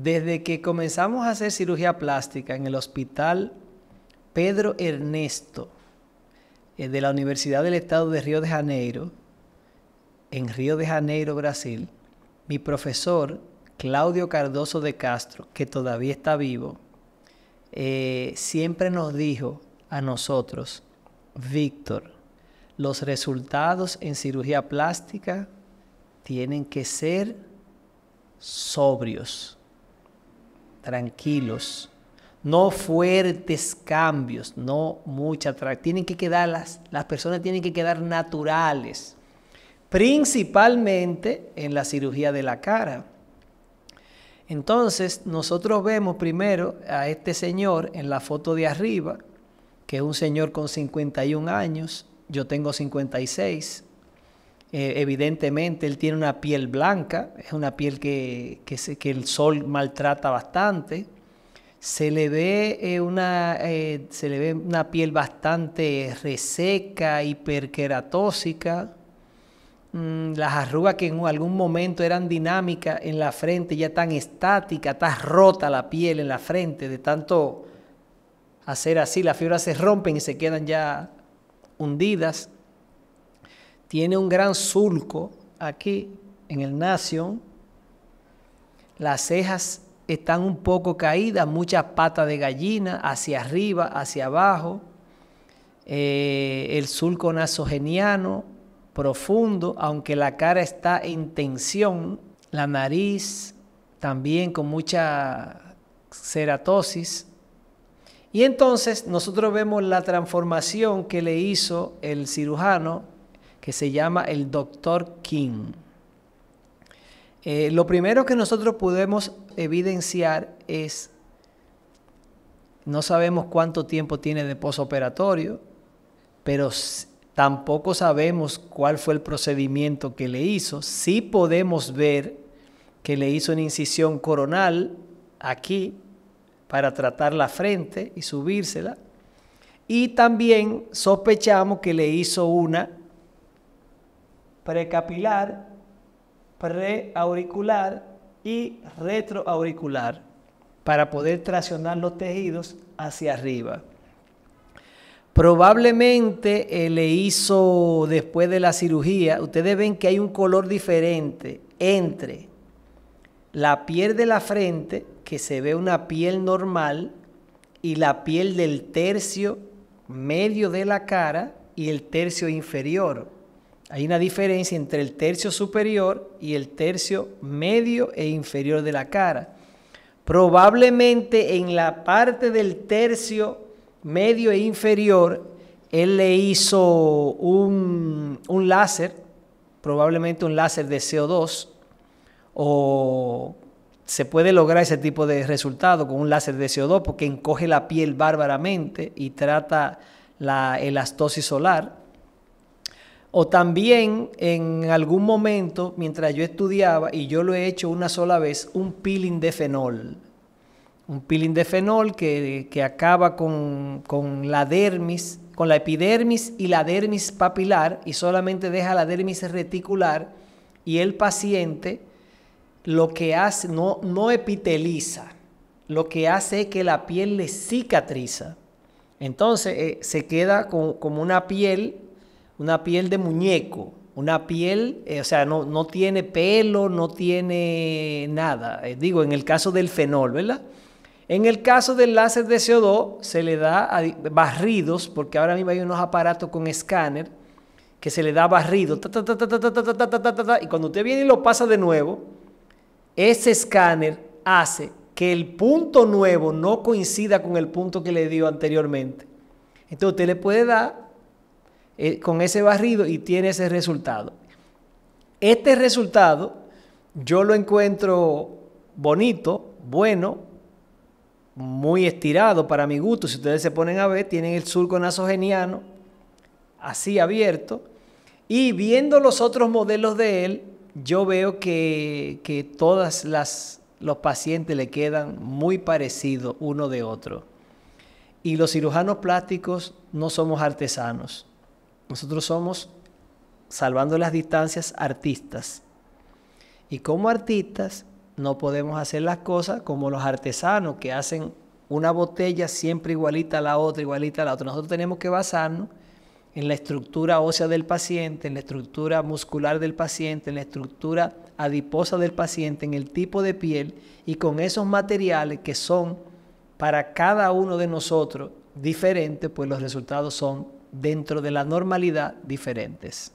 desde que comenzamos a hacer cirugía plástica en el hospital Pedro Ernesto eh, de la Universidad del Estado de Río de Janeiro, en Río de Janeiro, Brasil, mi profesor Claudio Cardoso de Castro, que todavía está vivo, eh, siempre nos dijo a nosotros, Víctor, los resultados en cirugía plástica tienen que ser sobrios tranquilos, no fuertes cambios, no mucha tienen que quedar las, las personas tienen que quedar naturales, principalmente en la cirugía de la cara. Entonces, nosotros vemos primero a este señor en la foto de arriba, que es un señor con 51 años, yo tengo 56, eh, evidentemente él tiene una piel blanca, es una piel que, que, el sol maltrata bastante. Se le, ve, eh, una, eh, se le ve una piel bastante reseca, hiperqueratósica. Mm, las arrugas que en algún momento eran dinámicas en la frente ya tan estática, tan rota la piel en la frente de tanto hacer así, las fibras se rompen y se quedan ya hundidas tiene un gran surco aquí en el nación. Las cejas están un poco caídas, muchas patas de gallina, hacia arriba, hacia abajo. Eh, el surco nasogeniano profundo, aunque la cara está en tensión. La nariz también con mucha ceratosis. Y entonces nosotros vemos la transformación que le hizo el cirujano que se llama El Doctor King. Eh, lo primero que nosotros podemos evidenciar es, no sabemos cuánto tiempo tiene de posoperatorio, pero tampoco sabemos cuál fue el procedimiento que le hizo. Sí podemos ver que le hizo una incisión coronal aquí para tratar la frente y subírsela. Y también sospechamos que le hizo una precapilar, preauricular y retroauricular para poder traccionar los tejidos hacia arriba. Probablemente eh, le hizo después de la cirugía, ustedes ven que hay un color diferente entre la piel de la frente, que se ve una piel normal, y la piel del tercio medio de la cara y el tercio inferior. Hay una diferencia entre el tercio superior y el tercio medio e inferior de la cara. Probablemente en la parte del tercio medio e inferior, él le hizo un, láser, probablemente un láser de CO2, o se puede lograr ese tipo de resultado con un láser de CO2 porque encoge la piel bárbaramente y trata la elastosis solar. O también en algún momento, mientras yo estudiaba, y yo lo he hecho una sola vez, un peeling de fenol. Un peeling de fenol que, acaba con, la dermis, con la epidermis y la dermis papilar y solamente deja la dermis reticular y el paciente lo que hace, no, no epiteliza, lo que hace es que la piel le cicatriza. Entonces eh, se queda como una piel una piel de muñeco, una piel, o sea, no, no, tiene pelo, no tiene nada. digo, en el caso del fenol, ¿verdad? En el caso del láser de CO2 se le da barridos, porque ahora mismo hay unos aparatos con escáner que se le da barrido, y cuando usted viene y lo pasa de nuevo, ese escáner hace que el punto nuevo no coincida con el punto que le dio anteriormente. Entonces usted le puede dar eh, con ese barrido y tiene ese resultado. Este resultado yo lo encuentro bonito, bueno, muy estirado para mi gusto. Si ustedes se ponen a ver, tienen el surco nasogeniano así abierto. Y viendo los otros modelos de él, yo veo que, que todas las los pacientes le quedan muy parecidos uno de otro. Y los cirujanos plásticos no somos artesanos. Nosotros somos, salvando las distancias, artistas. Y como artistas no podemos hacer las cosas como los artesanos que hacen una botella siempre igualita a la otra, igualita a la otra. Nosotros tenemos que basarnos en la estructura ósea del paciente, en la estructura muscular del paciente, en la estructura adiposa del paciente, en el tipo de piel y con esos materiales que son para cada uno de nosotros diferentes, pues los resultados son dentro de la normalidad diferentes.